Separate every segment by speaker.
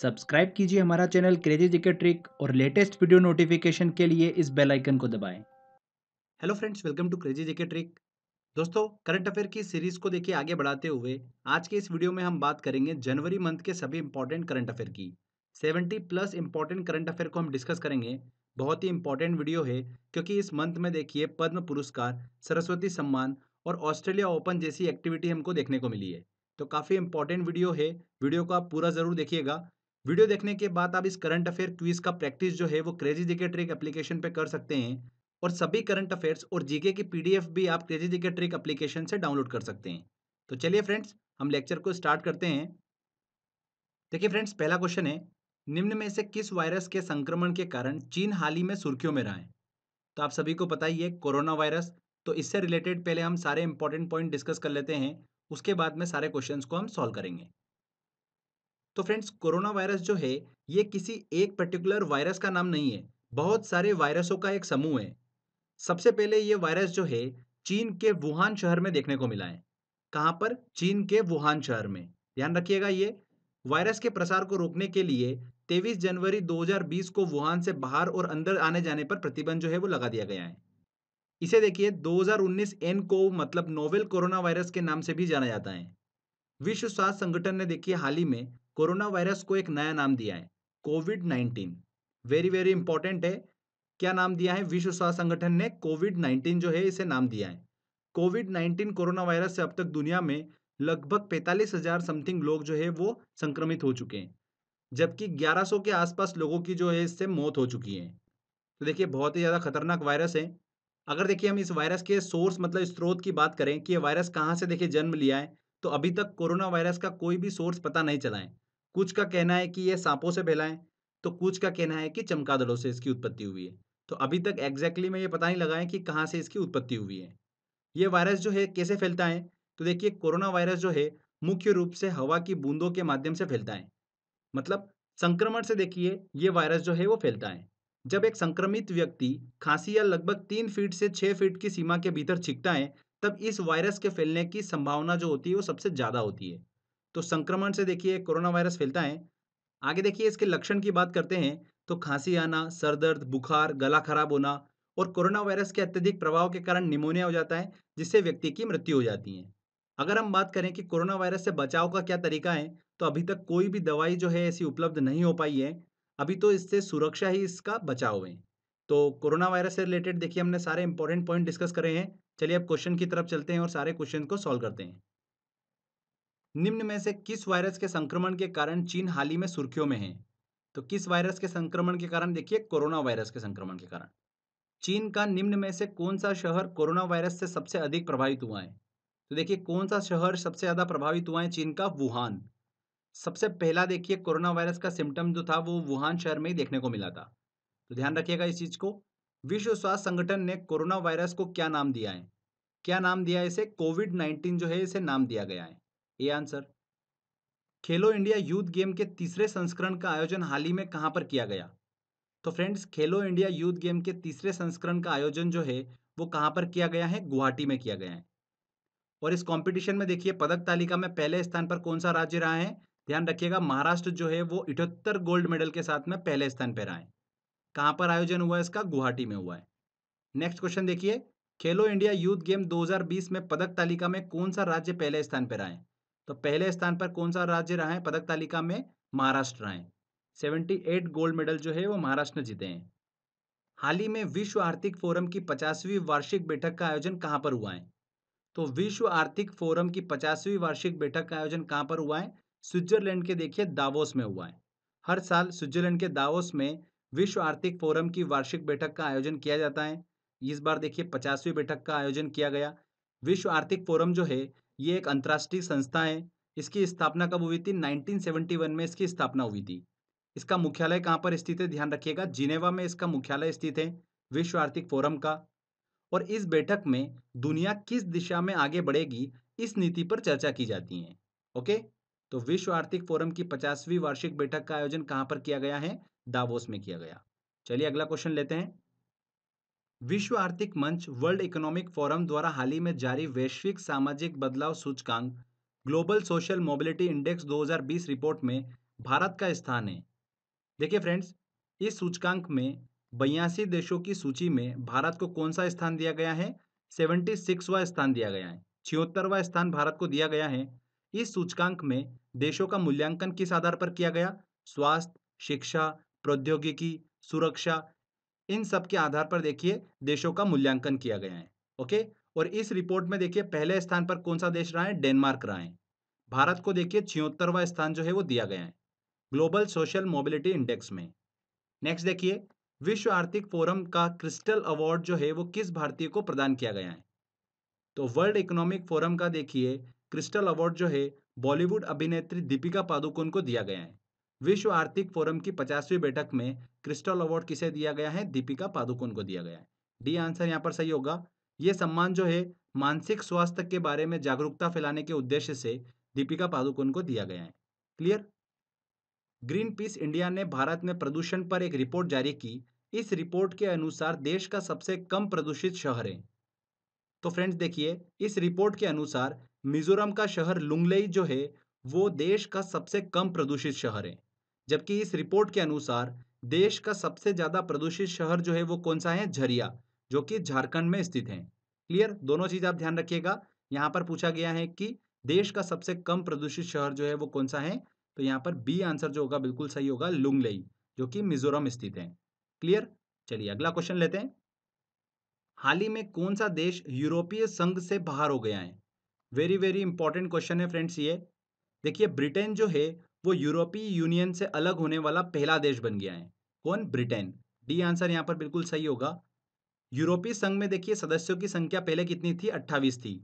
Speaker 1: subscribe कीजिए हमारा channel crazy GK trick और लेटेस्ट वीडियो नोटिफिकेशन के लिए इस बेल आइकन को दबाएं hello friends welcome to crazy GK trick दोस्तों करंट अफेयर की सीरीज को देखिए आगे बढ़ाते हुए आज के इस वीडियो में हम बात करेंगे जनवरी मंथ के सभी इंपॉर्टेंट करंट अफेयर की seventy plus important current affair को हम डिस्कस करेंगे बहुत ही इंपॉर्टेंट वीडियो है क्योंकि इस मंथ में देखिए पद्म पुरस्कार सरस्वती सम्मान और ऑस्ट्रेलिया ओपन जैसी एक्टिविटी हमको देखने को मिली है तो काफ़ी इंपॉर्टेंट वीडियो है वीडियो को आप पूरा ज़रूर देखिएगा वीडियो देखने के बाद आप इस करंट अफेयर क्विज का प्रैक्टिस जो है वो क्रेजी जीके ट्रिक एप्लीकेशन पे कर सकते हैं और सभी करंट अफेयर्स और जीके की पीडीएफ भी आप क्रेजी जीके ट्रिक एप्लीकेशन से डाउनलोड कर सकते हैं तो चलिए फ्रेंड्स हम लेक्चर को स्टार्ट करते हैं देखिए फ्रेंड्स पहला क्वेश्चन है निम्न में से किस वायरस के संक्रमण के कारण चीन हाल ही में सुर्खियों में रहा है तो आप सभी को पता ही है कोरोना वायरस तो इससे रिलेटेड पहले हम सारे इंपॉर्टेंट पॉइंट डिस्कस कर लेते हैं उसके बाद में सारे क्वेश्चंस को हम सॉल्व करेंगे तो फ्रेंड्स कोरोना वायरस जो है ये किसी एक पर्टिकुलर वायरस का नाम नहीं है बहुत सारे वायरसों का एक समूह है सबसे पहले ये वायरस जो है चीन के वुहान शहर में देखने को मिला है कहां पर चीन के वुहान शहर में ध्यान रखिएगा ये वायरस के प्रसार को रोकने के लिए 23 जनवरी 2020 को वुहान से बाहर और अंदर आने जाने पर प्रतिबंध जो है वो लगा दिया गया है इसे देखिए 2019 हजार एन को मतलब नोवेल कोरोना वायरस के नाम से भी जाना जाता है विश्व स्वास्थ्य संगठन ने देखिए हाल ही में कोरोना वायरस को एक नया नाम दिया है COVID nineteen very very important है क्या नाम दिया है विश्व स्वास्थ्य संगठन ने कोविड नाइन्टीन जो है इसे नाम दिया है कोविड नाइन्टीन कोरोना वायरस से अब तक दुनिया में लगभग पैंतालीस हजार समथिंग लोग जो है वो संक्रमित हो चुके हैं जबकि 1100 के आसपास लोगों की जो है इससे मौत हो चुकी है तो देखिए बहुत ही ज़्यादा खतरनाक वायरस है अगर देखिए हम इस वायरस के सोर्स मतलब स्रोत की बात करें कि ये वायरस कहाँ से देखिए जन्म लिया है तो अभी तक कोरोना वायरस का कोई भी सोर्स पता नहीं चला है कुछ का कहना है कि यह सांपों से फैलाएं तो कुछ का कहना है कि चमकादड़ों से इसकी उत्पत्ति हुई है तो अभी तक एग्जैक्टली में ये पता नहीं लगा है कि कहाँ से इसकी उत्पत्ति हुई है ये वायरस जो है कैसे फैलता है तो देखिए कोरोना वायरस जो है मुख्य रूप से हवा की बूंदों के माध्यम से फैलता है मतलब संक्रमण से देखिए ये वायरस जो है वो फैलता है जब एक संक्रमित व्यक्ति खांसी या लगभग तीन फीट से छः फीट की सीमा के भीतर छिकता है तब इस वायरस के फैलने की संभावना जो होती है वो सबसे ज़्यादा होती है तो संक्रमण से देखिए कोरोना वायरस फैलता है आगे देखिए इसके लक्षण की बात करते हैं तो खांसी आना सर दर्द बुखार गला खराब होना और कोरोना वायरस के अत्यधिक प्रभाव के कारण निमोनिया हो जाता है जिससे व्यक्ति की मृत्यु हो जाती है अगर हम बात करें कि कोरोना वायरस से बचाव का क्या तरीका है तो अभी तक कोई भी दवाई जो है ऐसी उपलब्ध नहीं हो पाई है अभी तो इससे सुरक्षा ही इसका बचाव है तो कोरोना वायरस से रिलेटेड देखिए हमने सारे इंपॉर्टेंट पॉइंट डिस्कस करे हैं चलिए अब क्वेश्चन की तरफ चलते हैं और सारे क्वेश्चन को सॉल्व करते हैं निम्न में से किस वायरस के संक्रमण के कारण चीन हाल ही में सुर्खियों में है तो किस वायरस के संक्रमण के कारण देखिए कोरोना वायरस के संक्रमण के कारण चीन का निम्न में से कौन सा शहर कोरोना वायरस से सबसे अधिक प्रभावित हुआ है तो देखिए कौन सा शहर सबसे ज़्यादा प्रभावित हुआ है चीन का वुहान सबसे पहला देखिए कोरोना वायरस का सिम्टम जो था वो वुहान शहर में ही देखने को मिला था तो ध्यान रखिएगा इस चीज़ को विश्व स्वास्थ्य संगठन ने कोरोना वायरस को क्या नाम दिया है क्या नाम दिया है इसे कोविड नाइन्टीन जो है इसे नाम दिया गया है A answer Khelo India youth game के तीसरे संस्करण का आयोजन हाल ही में कहां पर किया गया तो फ्रेंड्स खेलो इंडिया यूथ गेम के तीसरे संस्करण का आयोजन जो है वो कहां पर किया गया है गुवाहाटी में किया गया है और इस कंपटीशन में देखिए पदक तालिका में पहले स्थान पर कौन सा राज्य रहा है ध्यान रखिएगा महाराष्ट्र जो है वो इठहत्तर गोल्ड मेडल के साथ में पहले स्थान पर रहा है कहां पर आयोजन हुआ है इसका गुवाहाटी में हुआ है नेक्स्ट क्वेश्चन देखिए खेलो इंडिया यूथ गेम 2020 में पदक तालिका में कौन सा राज्य पहले स्थान पर आए तो पहले स्थान पर कौन सा राज्य रहा है पदक तालिका में महाराष्ट्र रहा है सेवेंटी एट गोल्ड मेडल जो है वो महाराष्ट्र ने जीते हैं हाल ही में विश्व आर्थिक फोरम की पचासवीं वार्षिक बैठक का आयोजन कहाँ पर हुआ है तो विश्व आर्थिक फोरम की पचासवीं वार्षिक बैठक का आयोजन कहाँ पर हुआ है स्विट्जरलैंड के देखिए दावोस में हुआ है हर साल स्विट्जरलैंड के दावोस में विश्व आर्थिक फोरम की वार्षिक बैठक का आयोजन किया जाता है इस बार देखिए पचासवीं बैठक का आयोजन किया गया विश्व आर्थिक फोरम जो है ये एक अंतर्राष्ट्रीय संस्था है इसकी स्थापना कब हुई थी 1971 में इसकी स्थापना हुई थी इसका मुख्यालय कहाँ पर स्थित है ध्यान रखिएगा जिनेवा में इसका मुख्यालय स्थित है विश्व आर्थिक फोरम का और इस बैठक में दुनिया किस दिशा में आगे बढ़ेगी इस नीति पर चर्चा की जाती है ओके तो विश्व आर्थिक फोरम की पचासवीं वार्षिक बैठक का आयोजन कहां पर किया गया है दावोस में किया गया चलिए अगला क्वेश्चन लेते हैं विश्व आर्थिक मंच वर्ल्ड इकोनॉमिक फोरम द्वारा हाल ही में जारी वैश्विक सामाजिक बदलाव सूचकांक global social mobility index 2020 report में भारत का स्थान है देखिए फ्रेंड्स इस सूचकांक में बयासी देशों की सूची में भारत को कौन सा स्थान दिया गया है सेवेंटी सिक्सवा स्थान दिया गया है छिहत्तरवा स्थान भारत को दिया गया है इस सूचकांक में देशों का मूल्यांकन किस आधार पर किया गया स्वास्थ्य शिक्षा प्रौद्योगिकी सुरक्षा इन सब के आधार पर देखिए देशों का मूल्यांकन किया गया है ओके और इस रिपोर्ट में देखिए पहले स्थान पर कौन सा देश रहा है डेनमार्क रहा है भारत को देखिए छिहत्तरवा स्थान जो है वो दिया गया है ग्लोबल सोशल मोबिलिटी इंडेक्स में नेक्स्ट देखिए विश्व आर्थिक फोरम का क्रिस्टल अवार्ड जो है वो किस भारतीय को प्रदान किया गया है तो वर्ल्ड इकोनॉमिक फोरम का देखिए क्रिस्टल अवार्ड जो है बॉलीवुड अभिनेत्री दीपिका पादुकोण को दिया गया है विश्व आर्थिक फोरम की पचासवीं बैठक में क्रिस्टल अवार्ड किसे दिया गया है दीपिका पादुकोण को दिया गया है डी आंसर यहाँ पर सही होगा ये सम्मान जो है मानसिक स्वास्थ्य के बारे में जागरूकता फैलाने के उद्देश्य से दीपिका पादुकोण को दिया गया है क्लियर ग्रीन पीस इंडिया ने भारत में प्रदूषण पर एक रिपोर्ट जारी की इस रिपोर्ट के अनुसार देश का सबसे कम प्रदूषित शहर है तो फ्रेंड्स देखिए इस रिपोर्ट के अनुसार मिजोरम का शहर लुंगलेई जो है वो देश का सबसे कम प्रदूषित शहर है जबकि इस रिपोर्ट के अनुसार देश का सबसे ज्यादा प्रदूषित शहर जो है वो कौन सा है झरिया जो कि झारखंड में स्थित है क्लियर दोनों चीज आप ध्यान रखिएगा यहाँ पर पूछा गया है कि देश का सबसे कम प्रदूषित शहर जो है वो कौन सा है तो यहाँ पर बी आंसर जो होगा बिल्कुल सही होगा लुंगलई जो कि मिजोरम स्थित है क्लियर चलिए अगला क्वेश्चन लेते हैं हाल ही में कौन सा देश यूरोपीय संघ से बाहर हो गया है वेरी वेरी इंपॉर्टेंट क्वेश्चन है फ्रेंड्स ये देखिए ब्रिटेन जो है वो यूरोपीय यूनियन से अलग होने वाला पहला देश बन गया है कौन ब्रिटेन डी आंसर यहाँ पर बिल्कुल सही होगा यूरोपीय संघ में देखिए सदस्यों की संख्या पहले कितनी थी अट्ठावीस थी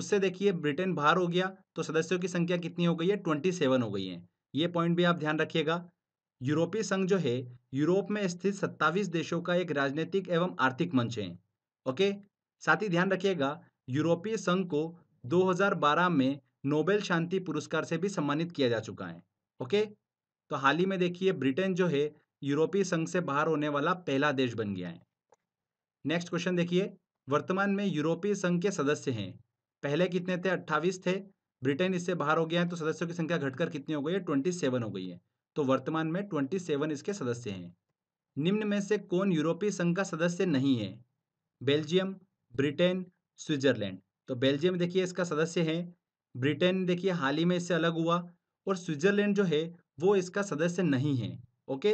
Speaker 1: उससे देखिए ब्रिटेन बाहर हो गया तो सदस्यों की संख्या कितनी हो गई है ट्वेंटी सेवन हो गई है ये पॉइंट भी आप ध्यान रखिएगा यूरोपीय संघ जो है यूरोप में स्थित सत्तावीस देशों का एक राजनीतिक एवं आर्थिक मंच है ओके साथ ही ध्यान रखिएगा यूरोपीय संघ को 2012 में नोबेल शांति पुरस्कार से भी सम्मानित किया जा चुका है ओके तो हाल ही में देखिए ब्रिटेन जो है यूरोपीय संघ से बाहर होने वाला पहला देश बन गया है नेक्स्ट क्वेश्चन देखिए वर्तमान में यूरोपीय संघ के सदस्य हैं पहले कितने थे अट्ठावीस थे ब्रिटेन इससे बाहर हो गया है तो सदस्यों की संख्या घटकर कितनी हो गई है ट्वेंटी सेवन हो गई है तो वर्तमान में ट्वेंटी सेवन इसके सदस्य हैं निम्न में से कौन यूरोपीय संघ का सदस्य नहीं है बेल्जियम ब्रिटेन स्विट्जरलैंड तो बेल्जियम देखिए इसका सदस्य है ब्रिटेन देखिए हाल ही में इससे अलग हुआ और स्विट्जरलैंड जो है वो इसका सदस्य नहीं है ओके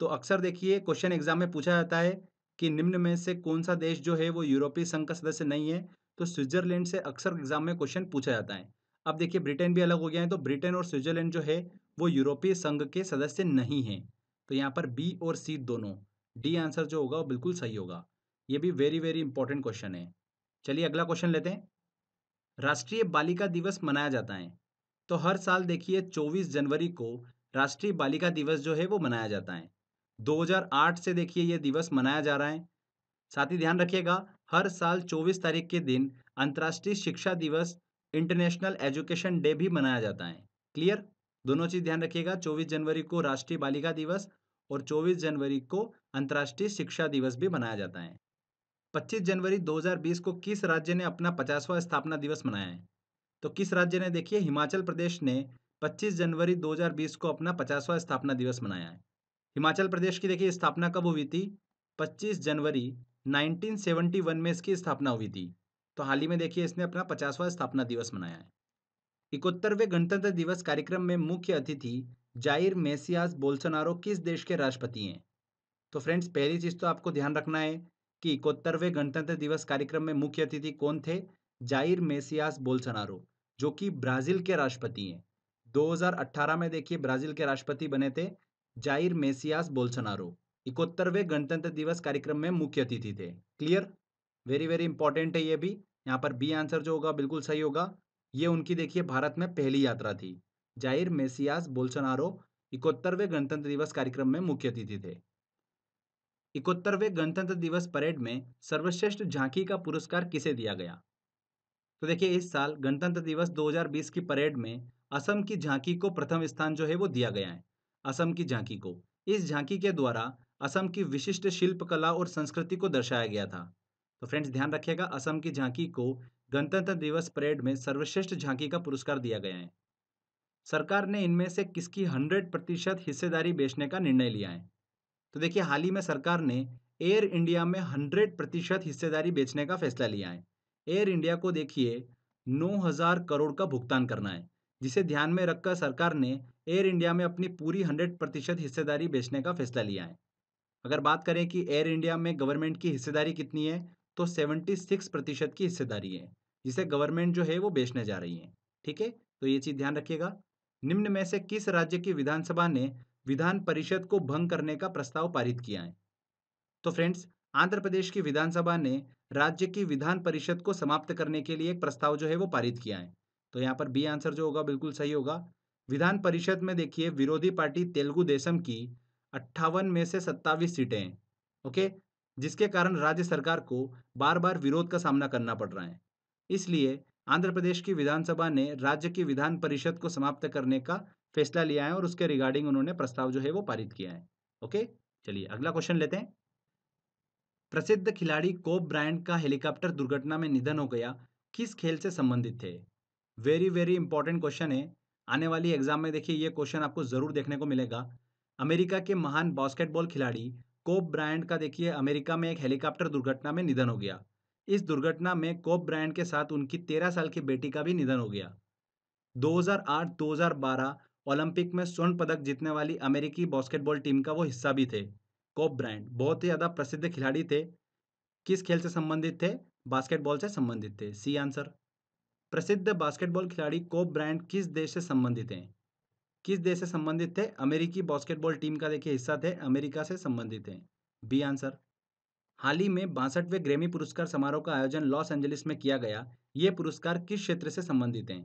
Speaker 1: तो अक्सर देखिए क्वेश्चन एग्जाम में पूछा जाता है कि निम्न में से कौन सा देश जो है वो यूरोपीय संघ का सदस्य नहीं है तो स्विट्जरलैंड से अक्सर एग्जाम में क्वेश्चन पूछा जाता है अब देखिए ब्रिटेन भी अलग हो गया है तो ब्रिटेन और स्विट्जरलैंड जो है वो यूरोपीय संघ के सदस्य नहीं है तो यहाँ पर बी और सी दोनों डी आंसर जो होगा वो बिल्कुल सही होगा ये भी वेरी वेरी इंपॉर्टेंट क्वेश्चन है चलिए अगला क्वेश्चन लेते हैं राष्ट्रीय बालिका दिवस मनाया जाता है तो हर साल देखिए 24 जनवरी को राष्ट्रीय बालिका दिवस जो है वो मनाया जाता है 2008 से देखिए ये दिवस मनाया जा रहा है साथ ही ध्यान रखिएगा हर साल 24 तारीख के दिन अंतर्राष्ट्रीय शिक्षा दिवस इंटरनेशनल एजुकेशन डे भी मनाया जाता है क्लियर दोनों चीज़ ध्यान रखिएगा 24 जनवरी को राष्ट्रीय बालिका दिवस और 24 जनवरी को अंतर्राष्ट्रीय शिक्षा दिवस भी मनाया जाता है 25 जनवरी 2020 को किस राज्य ने अपना 50वां स्थापना दिवस मनाया है तो किस राज्य ने देखिए हिमाचल प्रदेश ने 25 जनवरी 2020 को अपना 50वां स्थापना दिवस मनाया है हिमाचल प्रदेश की देखिए स्थापना कब हुई थी 25 जनवरी 1971 में इसकी स्थापना हुई थी तो हाल ही में देखिए इसने अपना 50वां स्थापना दिवस मनाया है इकहत्तरवें गणतंत्र दिवस कार्यक्रम में मुख्य अतिथि जाइर मेसियास बोल्सनारो किस देश के राष्ट्रपति हैं तो फ्रेंड्स पहली चीज़ तो आपको ध्यान रखना है कि इकहत्तरवें गणतंत्र दिवस कार्यक्रम में मुख्य अतिथि कौन थे जाइर मेसियास बोल्सनारो जो कि ब्राज़ील के राष्ट्रपति हैं 2018 में देखिए ब्राज़ील के राष्ट्रपति बने थे जाइर मेसियास बोलसनारो इकोत्तरवे गणतंत्र दिवस कार्यक्रम में मुख्य अतिथि थे क्लियर वेरी वेरी इंपॉर्टेंट है ये भी यहाँ पर बी आंसर जो होगा बिल्कुल सही होगा ये उनकी देखिए भारत में पहली यात्रा थी जाइर मेसियास बोलसनारो इकोत्तरवे गणतंत्र दिवस कार्यक्रम में मुख्य अतिथि थे इकोत्तरवे गणतंत्र दिवस परेड में सर्वश्रेष्ठ झांकी का पुरस्कार किसे दिया गया तो देखिए इस साल गणतंत्र दिवस 2020 की परेड में असम की झांकी को प्रथम स्थान जो है वो दिया गया है असम की झांकी को इस झांकी के द्वारा असम की विशिष्ट शिल्प कला और संस्कृति को दर्शाया गया था तो फ्रेंड्स ध्यान रखिएगा असम की झांकी को गणतंत्र दिवस परेड में सर्वश्रेष्ठ झांकी का पुरस्कार दिया गया है सरकार ने इनमें से किसकी हंड्रेड प्रतिशत हिस्सेदारी बेचने का निर्णय लिया है तो देखिए हाल ही में सरकार ने एयर इंडिया में हंड्रेड प्रतिशत हिस्सेदारी बेचने का फैसला लिया है एयर इंडिया को देखिए नौ हजार करोड़ का भुगतान करना है जिसे ध्यान में रखकर सरकार ने एयर इंडिया में अपनी पूरी हंड्रेड प्रतिशत हिस्सेदारी बेचने का फैसला लिया है अगर बात करें कि एयर इंडिया में गवर्नमेंट की हिस्सेदारी कितनी है तो सेवेंटी सिक्स प्रतिशत की हिस्सेदारी है जिसे गवर्नमेंट जो है वो बेचने जा रही है ठीक है तो ये चीज़ ध्यान रखिएगा निम्न में से किस राज्य की विधानसभा ने विधान परिषद को भंग करने का प्रस्ताव पारित किया है तो फ्रेंड्स आंध्र प्रदेश की विधानसभा ने राज्य की विधान परिषद को समाप्त करने के लिए एक प्रस्ताव जो है वो पारित किया है तो यहाँ पर बी आंसर जो होगा बिल्कुल सही होगा विधान परिषद में देखिए विरोधी पार्टी तेलुगु देशम की अट्ठावन में से सत्तावीस सीटें हैं ओके जिसके कारण राज्य सरकार को बार बार विरोध का सामना करना पड़ रहा है इसलिए आंध्र प्रदेश की विधानसभा ने राज्य की विधान परिषद को समाप्त करने का फैसला लिया है और उसके रिगार्डिंग उन्होंने प्रस्ताव जो है वो पारित किया है ओके चलिए अगला क्वेश्चन लेते हैं प्रसिद्ध खिलाड़ी कोब ब्रायंट का हेलीकॉप्टर दुर्घटना में निधन हो गया किस खेल से संबंधित थे वेरी वेरी इंपॉर्टेंट क्वेश्चन है आने वाली एग्जाम में देखिए ये क्वेश्चन आपको ज़रूर देखने को मिलेगा अमेरिका के महान बास्केटबॉल खिलाड़ी कोप ब्रायंट का देखिए अमेरिका में एक हेलीकॉप्टर दुर्घटना में निधन हो गया इस दुर्घटना में कोप ब्रायंट के साथ उनकी तेरह साल की बेटी का भी निधन हो गया 2008-2012 ओलंपिक में स्वर्ण पदक जीतने वाली अमेरिकी बास्केटबॉल टीम का वो हिस्सा भी थे कॉप ब्रांड बहुत ही ज़्यादा प्रसिद्ध खिलाड़ी थे किस खेल से संबंधित थे बास्केटबॉल से संबंधित थे सी आंसर प्रसिद्ध बास्केटबॉल खिलाड़ी कोप ब्रांड किस देश से संबंधित हैं किस देश से संबंधित थे अमेरिकी बास्केटबॉल टीम का देखिए हिस्सा थे अमेरिका से संबंधित हैं बी आंसर हाल ही में बासठवें ग्रेमी पुरस्कार समारोह का आयोजन लॉस एंजलिस में किया गया ये पुरस्कार किस क्षेत्र से संबंधित हैं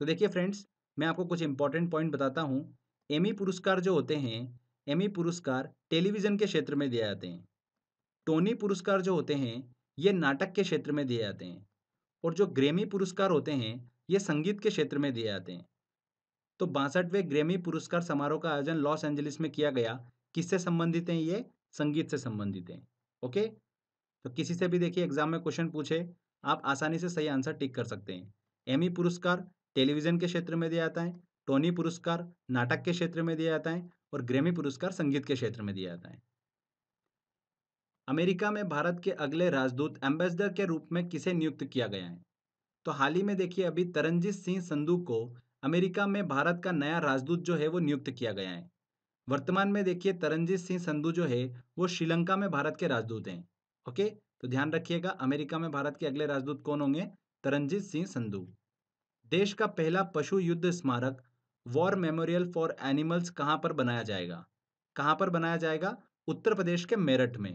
Speaker 1: तो देखिए फ्रेंड्स मैं आपको कुछ इंपॉर्टेंट पॉइंट बताता हूँ एमी पुरस्कार जो होते हैं एमी पुरस्कार टेलीविज़न के क्षेत्र में दिए जाते हैं टोनी पुरस्कार जो होते हैं ये नाटक के क्षेत्र में दिए जाते हैं और जो ग्रेमी पुरस्कार होते हैं ये संगीत के क्षेत्र में दिए जाते हैं तो बासठवें ग्रेमी पुरस्कार समारोह का आयोजन लॉस एंजलिस में किया गया किससे संबंधित हैं ये संगीत से संबंधित हैं ओके तो किसी से भी देखिए एग्जाम में क्वेश्चन पूछे आप आसानी से सही आंसर टिक कर सकते हैं एमी पुरस्कार टेलीविज़न के क्षेत्र में दिया जाता है टोनी पुरस्कार नाटक के क्षेत्र में दिया जाता है और ग्रेमी पुरस्कार संगीत के क्षेत्र में दिया जाता है अमेरिका में भारत के अगले राजदूत एम्बेसडर के रूप में किसे नियुक्त किया गया है तो हाल ही में देखिए अभी तरनजीत सिंह संधू को अमेरिका में भारत का नया राजदूत जो है वो नियुक्त किया गया है वर्तमान में देखिए तरनजीत सिंह संधू जो है वो श्रीलंका में भारत के राजदूत हैं ओके तो ध्यान रखिएगा अमेरिका में भारत के अगले राजदूत कौन होंगे तरनजीत सिंह संधू देश का पहला पशु युद्ध स्मारक वॉर मेमोरियल फॉर एनिमल्स कहां पर बनाया जाएगा कहां पर बनाया जाएगा उत्तर प्रदेश के मेरठ में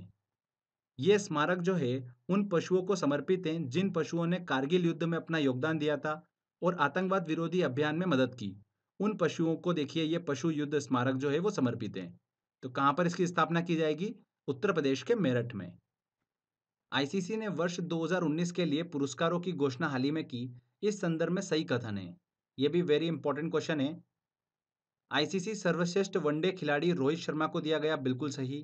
Speaker 1: ये स्मारक जो है उन पशुओं को समर्पित है जिन पशुओं ने कारगिल युद्ध में अपना योगदान दिया था और आतंकवाद विरोधी अभियान में मदद की उन पशुओं को देखिए ये पशु युद्ध स्मारक जो है वो समर्पित है तो कहां पर इसकी स्थापना की जाएगी उत्तर प्रदेश के मेरठ में आईसीसी ने वर्ष 2019 के लिए पुरस्कारों की घोषणा हाल ही में की इस संदर्भ में सही कथन है ये भी वेरी इंपॉर्टेंट क्वेश्चन है आईसीसी सर्वश्रेष्ठ वनडे खिलाड़ी रोहित शर्मा को दिया गया बिल्कुल सही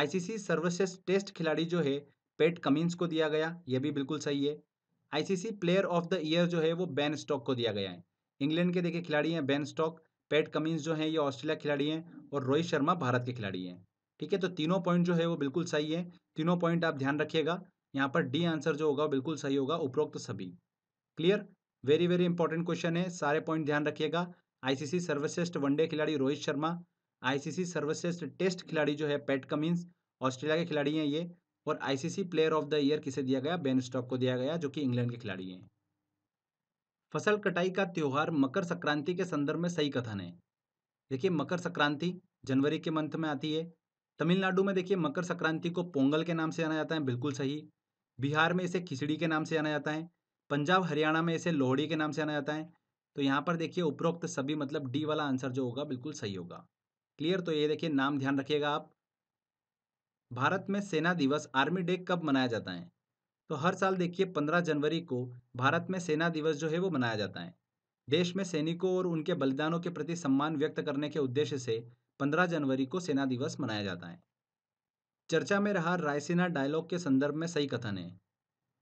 Speaker 1: आईसीसी सर्वश्रेष्ठ टेस्ट खिलाड़ी जो है पेट कमिंस को दिया गया यह भी बिल्कुल सही है ICC player of the year जो है वो बैन स्टॉक को दिया गया है इंग्लैंड के देखे खिलाड़ी हैं बैन स्टॉक पेट कमिंस जो है ये ऑस्ट्रेलिया खिलाड़ी हैं और रोहित शर्मा भारत के खिलाड़ी हैं ठीक है तो तीनों पॉइंट जो है वो बिल्कुल सही है तीनों पॉइंट आप ध्यान रखिएगा यहाँ पर डी आंसर जो होगा बिल्कुल सही होगा उपरोक्त सभी clear very very important question है सारे पॉइंट ध्यान रखिएगा आईसीसी सर्वश्रेष्ठ वनडे खिलाड़ी रोहित शर्मा आईसीसी सर्वश्रेष्ठ टेस्ट खिलाड़ी जो है पैट कमिंस ऑस्ट्रेलिया के खिलाड़ी हैं ये और ICC player of the year किसे दिया गया बेन स्टॉक को दिया गया जो कि इंग्लैंड के खिलाड़ी हैं फसल कटाई का त्यौहार मकर संक्रांति के संदर्भ में सही कथन है देखिए मकर संक्रांति जनवरी के मंथ में आती है तमिलनाडु में देखिए मकर संक्रांति को पोंगल के नाम से जाना जाता है बिल्कुल सही बिहार में इसे खिचड़ी के नाम से जाना जाता है पंजाब हरियाणा में इसे लोहड़ी के नाम से जाना जाता है तो यहाँ पर देखिए उपरोक्त सभी मतलब डी वाला आंसर जो होगा बिल्कुल सही होगा क्लियर तो ये देखिए नाम ध्यान रखिएगा आप भारत में सेना दिवस आर्मी डे कब मनाया जाता है तो हर साल देखिए पंद्रह जनवरी को भारत में सेना दिवस जो है वो मनाया जाता है देश में सैनिकों और उनके बलिदानों के प्रति सम्मान व्यक्त करने के उद्देश्य से पंद्रह जनवरी को सेना दिवस मनाया जाता है चर्चा में रहा रायसेना डायलॉग के संदर्भ में सही कथन है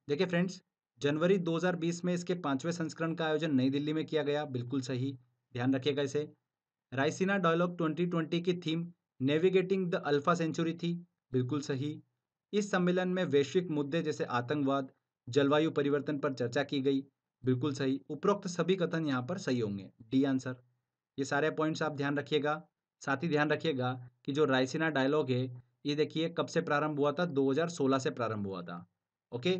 Speaker 1: देखिए फ्रेंड्स जनवरी 2020 में इसके पांचवें संस्करण का आयोजन नई दिल्ली में किया गया बिल्कुल सही ध्यान रखिएगा इसे रायसीना डायलॉग 2020 की theme navigating the alpha century थी बिल्कुल सही इस सम्मेलन में वैश्विक मुद्दे जैसे आतंकवाद जलवायु परिवर्तन पर चर्चा की गई बिल्कुल सही उपरोक्त सभी कथन यहाँ पर सही होंगे डी आंसर ये सारे पॉइंट्स आप ध्यान रखिएगा साथ ही ध्यान रखिएगा कि जो रायसीना डायलॉग है ये देखिए कब से प्रारंभ हुआ था 2016 से प्रारंभ हुआ था ओके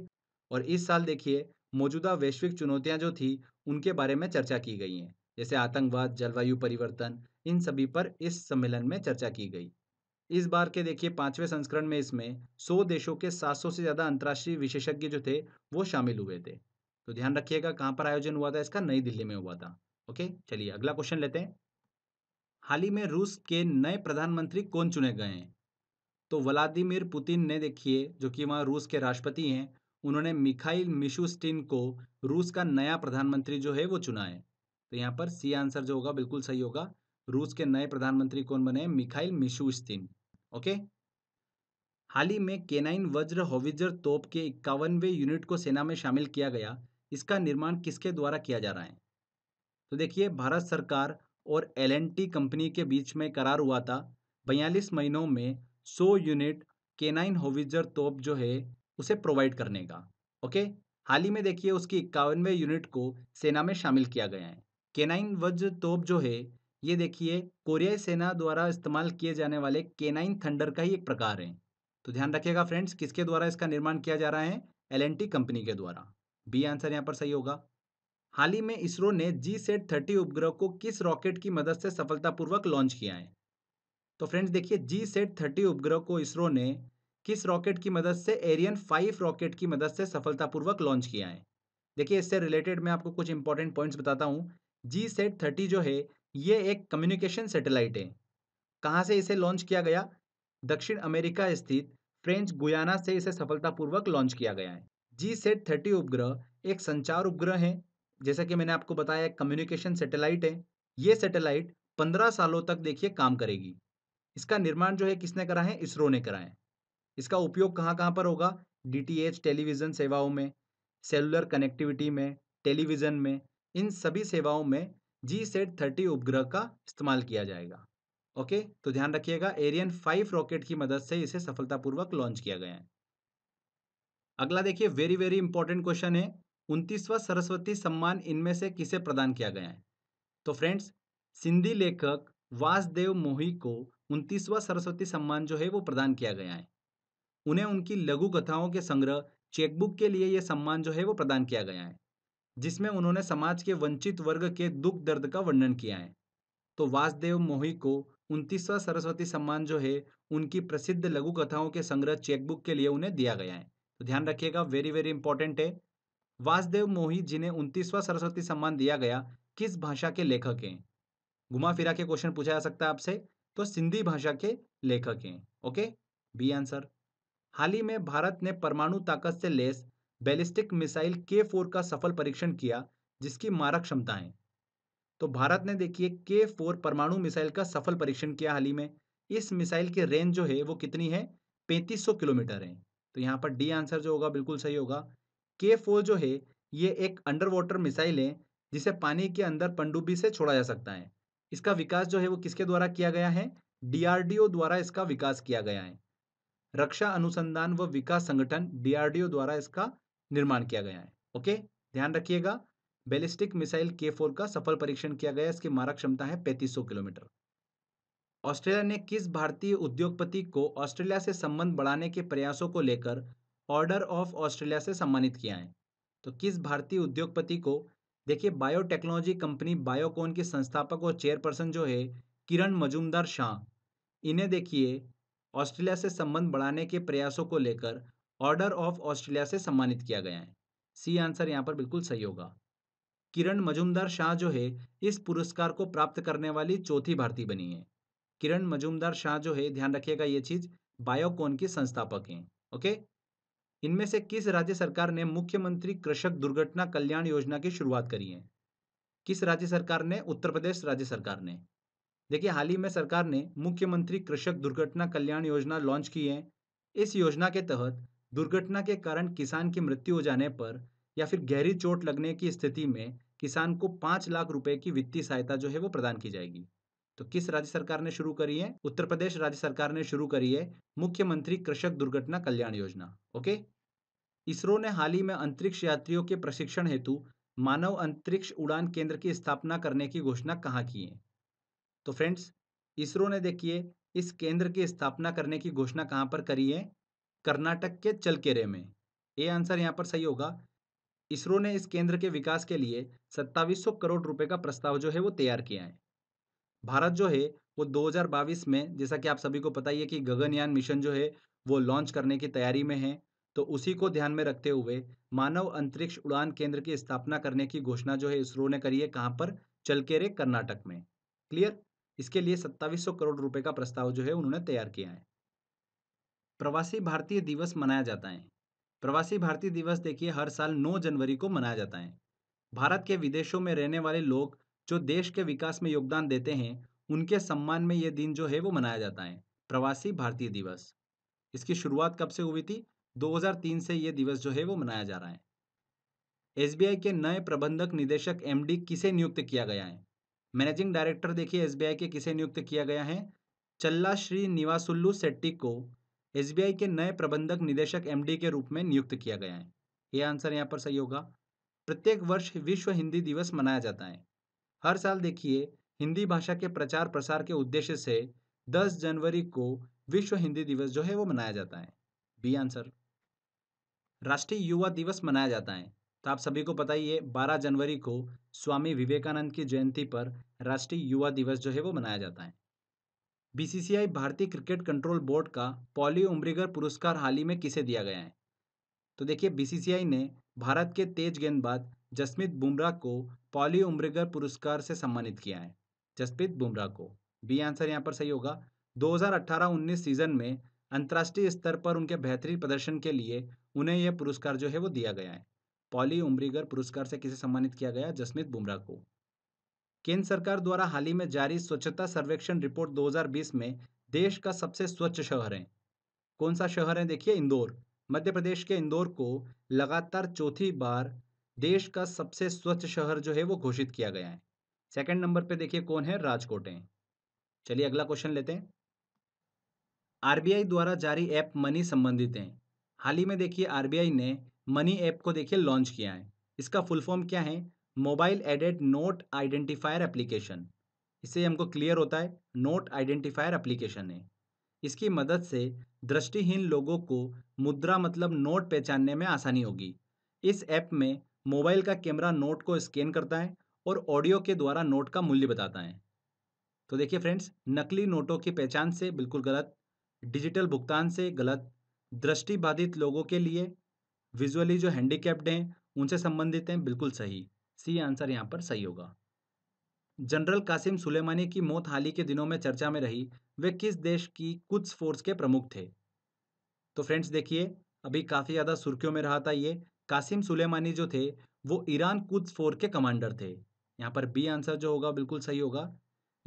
Speaker 1: और इस साल देखिए मौजूदा वैश्विक चुनौतियां जो थी उनके बारे में चर्चा की गई हैं जैसे आतंकवाद जलवायु परिवर्तन इन सभी पर इस सम्मेलन में चर्चा की गई इस बार के देखिए पांचवें संस्करण में इसमें 100 देशों के 700 से ज़्यादा अंतर्राष्ट्रीय विशेषज्ञ जो थे वो शामिल हुए थे तो ध्यान रखिएगा कहाँ पर आयोजन हुआ था इसका नई दिल्ली में हुआ था ओके चलिए अगला क्वेश्चन लेते हैं हाल ही में रूस के नए प्रधानमंत्री कौन चुने गए हैं तो व्लादिमिर पुतिन ने देखिए जो कि वहां रूस के राष्ट्रपति हैं उन्होंने मिखाइल मिशुस्टिन को रूस का नया प्रधानमंत्री जो है वो चुना है तो यहाँ पर सी आंसर जो होगा बिल्कुल सही होगा रूस के नए प्रधानमंत्री कौन बने मिखाइल मिशुस्टिन ओके हाल ही में केनाइन वज्र होविजर तोप के इक्यावनवे यूनिट को सेना में शामिल किया गया इसका निर्माण किसके द्वारा किया जा रहा है तो देखिए भारत सरकार और एल कंपनी के बीच में करार हुआ था बयालीस महीनों में 100 यूनिट केनाइन होविजर तोप जो है उसे प्रोवाइड करने का ओके हाल ही में देखिए उसकी इक्यावनवे यूनिट को सेना में शामिल किया गया है केनाइन वज्र तोप जो है ये देखिए कोरियाई सेना द्वारा इस्तेमाल किए जाने वाले केनाइन थंडर का ही एक प्रकार है तो ध्यान रखिएगा फ्रेंड्स किसके द्वारा इसका निर्माण किया जा रहा है एल कंपनी के द्वारा बी आंसर यहाँ पर सही होगा हाल ही में इसरो ने जी सेट थर्टी उपग्रह को किस रॉकेट की मदद से सफलतापूर्वक लॉन्च किया है तो फ्रेंड्स देखिए जी सेट थर्टी उपग्रह को इसरो ने किस रॉकेट की मदद से एरियन फाइव रॉकेट की मदद से सफलतापूर्वक लॉन्च किया है देखिए इससे रिलेटेड मैं आपको कुछ इंपॉर्टेंट पॉइंट्स बताता हूँ जी सेट थर्टी जो है ये एक कम्युनिकेशन सैटेलाइट है कहाँ से इसे लॉन्च किया गया दक्षिण अमेरिका स्थित फ्रेंच गुयाना से इसे सफलतापूर्वक लॉन्च किया गया है जी सेट थर्टी उपग्रह एक संचार उपग्रह है जैसा कि मैंने आपको बताया कम्युनिकेशन सेटेलाइट है ये सेटेलाइट पंद्रह सालों तक देखिए काम करेगी इसका निर्माण जो है किसने करा है इसरो ने करा है इसका उपयोग कहाँ कहाँ पर होगा डीटीएच टेलीविज़न सेवाओं में सेलुलर कनेक्टिविटी में टेलीविज़न में इन सभी सेवाओं में जी सेट थर्टी उपग्रह का इस्तेमाल किया जाएगा ओके तो ध्यान रखिएगा एरियन फाइव रॉकेट की मदद से इसे सफलतापूर्वक लॉन्च किया गया है अगला देखिए वेरी वेरी इंपॉर्टेंट क्वेश्चन है उनतीसवां सरस्वती सम्मान इनमें से किसे प्रदान किया गया है तो फ्रेंड्स सिंधी लेखक वासदेव मोही को उनतीसवा सरस्वती सम्मान जो है वो प्रदान किया गया है उन्हें उनकी लघु कथाओं के संग्रह चेकबुक के लिए यह सम्मान जो है वो प्रदान किया गया है जिसमें उन्होंने समाज के वंचित वर्ग के दुख दर्द का वर्णन किया है तो वासदेव मोही को उनतीसवा सरस्वती सम्मान जो है उनकी प्रसिद्ध लघु कथाओं के संग्रह चेकबुक के लिए उन्हें दिया गया है तो ध्यान रखिएगा वेरी वेरी इंपॉर्टेंट है वासदेव मोही जिन्हें उनतीसवां सरस्वती सम्मान दिया गया किस भाषा के लेखक हैं घुमा फिरा के क्वेश्चन पूछा जा सकता है आपसे तो सिंधी भाषा के लेखक हैं ओके बी आंसर हाल ही में भारत ने परमाणु ताकत से लेस बैलिस्टिक मिसाइल के फोर का सफल परीक्षण किया जिसकी मारक क्षमताएं तो भारत ने देखिए के फोर परमाणु मिसाइल का सफल परीक्षण किया हाल ही में इस मिसाइल की रेंज जो है वो कितनी है 3500 किलोमीटर है तो यहाँ पर डी आंसर जो होगा बिल्कुल सही होगा के फोर जो है ये एक अंडर वाटर मिसाइल है जिसे पानी के अंदर पनडुब्बी से छोड़ा जा सकता है इसका विकास जो है वो किसके द्वारा किया गया है डीआरडीओ द्वारा इसका विकास किया गया है रक्षा अनुसंधान व विकास संगठन डीआरडीओ द्वारा इसका निर्माण किया गया है ओके ध्यान रखिएगा बैलिस्टिक मिसाइल के फोर का सफल परीक्षण किया गया इसकी मारक क्षमता है 3500 किलोमीटर ऑस्ट्रेलिया ने किस भारतीय उद्योगपति को ऑस्ट्रेलिया से संबंध बढ़ाने के प्रयासों को लेकर ऑर्डर ऑफ ऑस्ट्रेलिया से सम्मानित किया है तो किस भारतीय उद्योगपति को देखिए बायोटेक्नोलॉजी कंपनी बायोकॉन के संस्थापक और चेयरपर्सन जो है किरण मजूमदार शाह इन्हें देखिए ऑस्ट्रेलिया से संबंध बढ़ाने के प्रयासों को लेकर ऑर्डर ऑफ ऑस्ट्रेलिया से सम्मानित किया गया है सी आंसर यहाँ पर बिल्कुल सही होगा किरण मजूमदार शाह जो है इस पुरस्कार को प्राप्त करने वाली चौथी भारतीय बनी है किरण मजूमदार शाह जो है ध्यान रखिएगा ये चीज बायोकॉन की संस्थापक हैं ओके इनमें से किस राज्य सरकार ने मुख्यमंत्री कृषक दुर्घटना कल्याण योजना की शुरुआत करी है किस राज्य सरकार ने उत्तर प्रदेश राज्य सरकार ने देखिए हाल ही में सरकार ने मुख्यमंत्री कृषक दुर्घटना कल्याण योजना लॉन्च की है इस योजना के तहत दुर्घटना के कारण किसान की मृत्यु हो जाने पर या फिर गहरी चोट लगने की स्थिति में किसान को पांच लाख रुपए की वित्तीय सहायता जो है वो प्रदान की जाएगी तो किस राज्य सरकार ने शुरू करी है उत्तर प्रदेश राज्य सरकार ने शुरू करी है मुख्यमंत्री कृषक दुर्घटना कल्याण योजना ओके इसरो ने हाल ही में अंतरिक्ष यात्रियों के प्रशिक्षण हेतु मानव अंतरिक्ष उड़ान केंद्र की स्थापना करने की घोषणा कहाँ की है तो फ्रेंड्स इसरो ने देखिए इस केंद्र की स्थापना करने की घोषणा कहां पर करी है कर्नाटक के चलकेरे में ये आंसर यहां पर सही होगा इसरो ने इस केंद्र के विकास के लिए सत्तावीस करोड़ रुपए का प्रस्ताव जो है वो तैयार किया है भारत जो है वो 2022 में जैसा कि आप सभी को पता ही है कि गगनयान मिशन जो है वो लॉन्च करने की तैयारी में है तो उसी को ध्यान में रखते हुए मानव अंतरिक्ष उड़ान केंद्र की स्थापना करने की घोषणा जो है इसरो ने करी है कहां पर चलकेरे कर्नाटक में क्लियर इसके लिए 2700 करोड़ रुपए का प्रस्ताव जो है उन्होंने तैयार किया है प्रवासी भारतीय दिवस मनाया जाता है प्रवासी भारतीय दिवस देखिए हर साल 9 जनवरी को मनाया जाता है भारत के विदेशों में रहने वाले लोग जो देश के विकास में योगदान देते हैं उनके सम्मान में यह दिन जो है वो मनाया जाता है प्रवासी भारतीय दिवस इसकी शुरुआत कब से हुई थी 2003 से यह दिवस जो है वो मनाया जा रहा है एसबीआई के नए प्रबंधक निदेशक एमडी किसे नियुक्त किया गया है मैनेजिंग डायरेक्टर देखिए एसबीआई के किसे नियुक्त किया गया है चल्ला श्री निवासुल्लू सेट्टी को एसबीआई के नए प्रबंधक निदेशक एमडी के रूप में नियुक्त किया गया है यह आंसर यहाँ पर सही होगा प्रत्येक वर्ष विश्व हिंदी दिवस मनाया जाता है हर साल देखिए हिंदी भाषा के प्रचार प्रसार के उद्देश्य से 10 जनवरी को विश्व हिंदी दिवस जो है वो मनाया जाता है बी आंसर राष्ट्रीय युवा दिवस मनाया जाता है तो आप सभी को पता ही है बारह जनवरी को स्वामी विवेकानंद की जयंती पर राष्ट्रीय युवा दिवस जो है वो मनाया जाता है बीसीसीआई भारतीय क्रिकेट कंट्रोल बोर्ड का पॉली उम्रीगर पुरस्कार हाल ही में किसे दिया गया है तो देखिए बीसीसीआई ने भारत के तेज गेंदबाज जसमित बुमराह को पॉली उम्रीगर पुरस्कार से सम्मानित किया है जसप्रीत बुमराह को बी आंसर यहाँ पर सही होगा 2018-19 सीजन में अंतर्राष्ट्रीय स्तर पर उनके बेहतरीन प्रदर्शन के लिए उन्हें यह पुरस्कार जो है वो दिया गया है ऑली उम्रीगर पुरस्कार से किसे सम्मानित किया गया जसमित बुमराह को केंद्र सरकार द्वारा हाल ही में जारी स्वच्छता सर्वेक्षण रिपोर्ट 2020 में देश का सबसे स्वच्छ शहर है कौन सा शहर है देखिए इंदौर मध्य प्रदेश के इंदौर को लगातार चौथी बार देश का सबसे स्वच्छ शहर जो है वो घोषित किया गया है सेकंड नंबर पे देखिए कौन है राजकोट है चलिए अगला क्वेश्चन लेते हैं आरबीआई द्वारा जारी ऐप मनी संबंधित हैं हाल ही में देखिए आरबीआई ने मनी ऐप को देखिए लॉन्च किया है इसका फुल फॉर्म क्या है mobile aided note identifier application इससे हमको क्लियर होता है नोट आइडेंटिफायर एप्लीकेशन है इसकी मदद से दृष्टिहीन लोगों को मुद्रा मतलब नोट पहचानने में आसानी होगी इस ऐप में मोबाइल का कैमरा नोट को स्कैन करता है और ऑडियो के द्वारा नोट का मूल्य बताता है तो देखिए फ्रेंड्स नकली नोटों की पहचान से बिल्कुल गलत डिजिटल भुगतान से गलत दृष्टिबाधित लोगों के लिए विजुअली जो हैंडीकैप्ड हैं उनसे संबंधित हैं बिल्कुल सही सी आंसर यहाँ पर सही होगा जनरल कासिम सुलेमानी की मौत हाल ही के दिनों में चर्चा में रही वे किस देश की कुछ फोर्स के प्रमुख थे तो फ्रेंड्स देखिए अभी काफ़ी ज़्यादा सुर्खियों में रहा था ये कासिम सुलेमानी जो थे वो ईरान कुछ फोर्स के कमांडर थे यहाँ पर बी आंसर जो होगा बिल्कुल सही होगा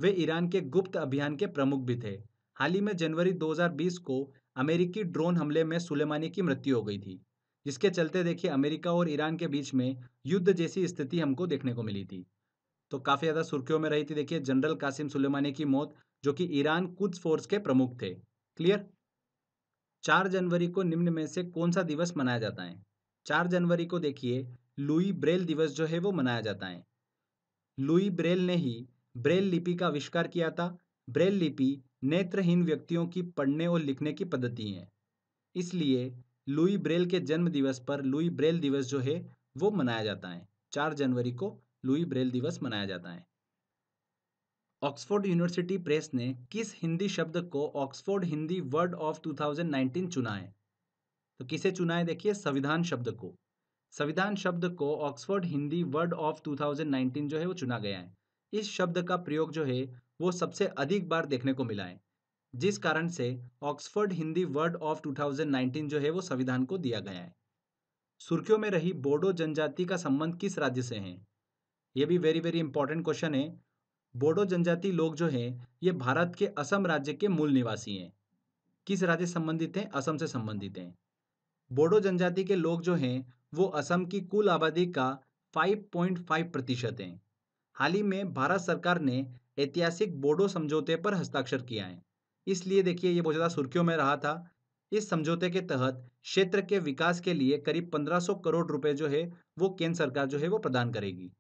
Speaker 1: वे ईरान के गुप्त अभियान के प्रमुख भी थे हाल ही में जनवरी 2020 को अमेरिकी ड्रोन हमले में सुलेमानी की मृत्यु हो गई थी जिसके चलते देखिए अमेरिका और ईरान के बीच में युद्ध जैसी स्थिति हमको देखने को मिली थी तो काफ़ी ज़्यादा सुर्खियों में रही थी देखिए जनरल कासिम सुलेमानी की मौत जो कि ईरान कुछ फोर्स के प्रमुख थे क्लियर चार जनवरी को निम्न में से कौन सा दिवस मनाया जाता है चार जनवरी को देखिए लुई ब्रेल दिवस जो है वो मनाया जाता है लुई ब्रेल ने ही ब्रेल लिपि का आविष्कार किया था ब्रेल लिपि नेत्रहीन व्यक्तियों की पढ़ने और लिखने की पद्धति है इसलिए लुई ब्रेल के जन्म दिवस पर लुई ब्रेल दिवस जो है वो मनाया जाता है चार जनवरी को लुई ब्रेल दिवस मनाया जाता है ऑक्सफोर्ड यूनिवर्सिटी प्रेस ने किस हिंदी शब्द को ऑक्सफोर्ड हिंदी वर्ड ऑफ 2019 चुना है तो किसे चुना है देखिए संविधान शब्द को संविधान शब्द को ऑक्सफोर्ड हिंदी वर्ड ऑफ 2019 जो है वो चुना गया है इस शब्द का प्रयोग जो है वो सबसे अधिक बार देखने को मिला है जिस कारण से ऑक्सफोर्ड हिंदी वर्ड ऑफ 2019 जो है वो संविधान को दिया गया है सुर्खियों में रही बोडो जनजाति का संबंध किस राज्य से है ये भी वेरी वेरी इंपॉर्टेंट क्वेश्चन है बोडो जनजाति लोग जो हैं ये भारत के असम राज्य के मूल निवासी हैं किस राज्य संबंधित हैं असम से संबंधित हैं बोडो जनजाति के लोग जो हैं वो असम की कुल आबादी का 5.5 प्रतिशत हैं हाल ही में भारत सरकार ने ऐतिहासिक बोडो समझौते पर हस्ताक्षर किया है इसलिए देखिए ये बहुत ज़्यादा सुर्खियों में रहा था इस समझौते के तहत क्षेत्र के विकास के लिए करीब 1500 करोड़ रुपए जो है वो केंद्र सरकार जो है वो प्रदान करेगी